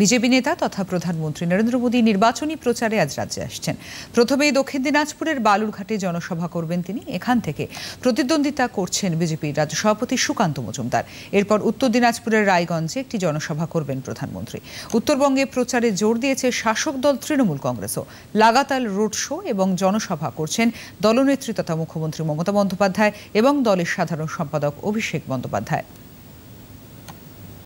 BJP নেতা তথা প্রধানমন্ত্রী নরেন্দ্র মোদী নির্বাচনী প্রচারে আজ রাজ্যে আসছেন প্রথমেই দক্ষিণ দিনাজপুরের বালুরঘাটে জনসভা করবেন তিনি এখান থেকে প্রতিদ্বন্দ্বিতা করছেন বিজেপির রাজ্য সভাপতি সুকান্ত মজুমদার এরপর উত্তর দিনাজপুরের রায়গঞ্জে একটি জনসভা করবেন প্রধানমন্ত্রী উত্তরবঙ্গে প্রচারে জোর দিয়েছে শাসক দল তৃণমূল কংগ্রেসও লাগাতার রোড শো এবং জনসভা করছেন দলনেত্রী তথা মুখ্যমন্ত্রী মমতা বন্দ্যোপাধ্যায় এবং দলের সাধারণ সম্পাদক অভিষেক বন্দ্যোপাধ্যায়